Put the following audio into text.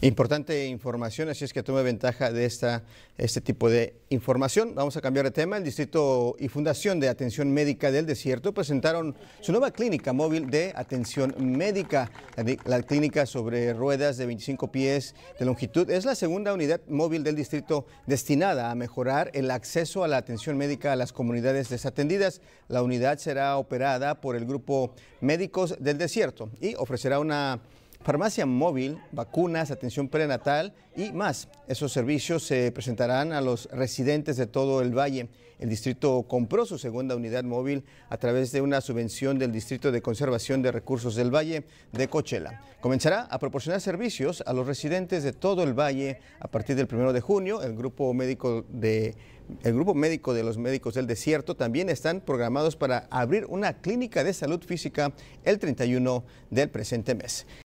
Importante información, así es que tome ventaja de esta, este tipo de información. Vamos a cambiar de tema. El Distrito y Fundación de Atención Médica del Desierto presentaron su nueva clínica móvil de atención médica. La, la clínica sobre ruedas de 25 pies de longitud es la segunda unidad móvil del distrito destinada a mejorar el acceso a la atención médica a las comunidades desatendidas. La unidad será operada por el grupo Médicos del Desierto y ofrecerá una farmacia móvil, vacunas, atención prenatal y más. Esos servicios se presentarán a los residentes de todo el valle. El distrito compró su segunda unidad móvil a través de una subvención del Distrito de Conservación de Recursos del Valle de Cochela. Comenzará a proporcionar servicios a los residentes de todo el valle a partir del 1 de junio. El grupo médico de el grupo médico de los médicos del desierto también están programados para abrir una clínica de salud física el 31 del presente mes.